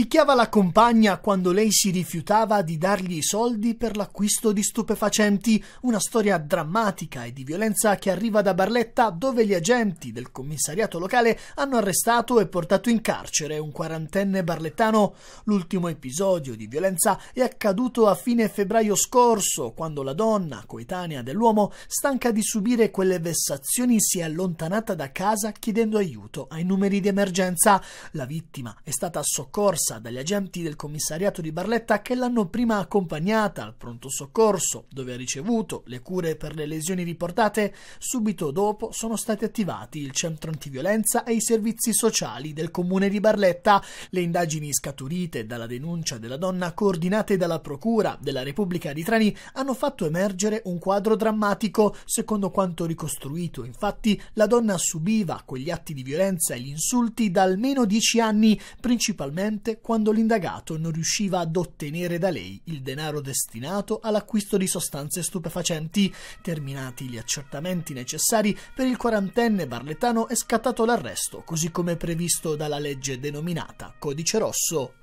Picchiava la compagna quando lei si rifiutava di dargli i soldi per l'acquisto di stupefacenti, una storia drammatica e di violenza che arriva da Barletta dove gli agenti del commissariato locale hanno arrestato e portato in carcere un quarantenne barlettano. L'ultimo episodio di violenza è accaduto a fine febbraio scorso, quando la donna, coetanea dell'uomo, stanca di subire quelle vessazioni, si è allontanata da casa chiedendo aiuto ai numeri di emergenza. La vittima è stata soccorsa accorsa dagli agenti del commissariato di Barletta che l'hanno prima accompagnata al pronto soccorso, dove ha ricevuto le cure per le lesioni riportate, subito dopo sono stati attivati il centro antiviolenza e i servizi sociali del comune di Barletta. Le indagini scaturite dalla denuncia della donna coordinate dalla Procura della Repubblica di Trani hanno fatto emergere un quadro drammatico. Secondo quanto ricostruito, infatti, la donna subiva quegli atti di violenza e gli insulti da almeno dieci anni, principalmente quando l'indagato non riusciva ad ottenere da lei il denaro destinato all'acquisto di sostanze stupefacenti. Terminati gli accertamenti necessari per il quarantenne barletano è scattato l'arresto, così come previsto dalla legge denominata Codice Rosso.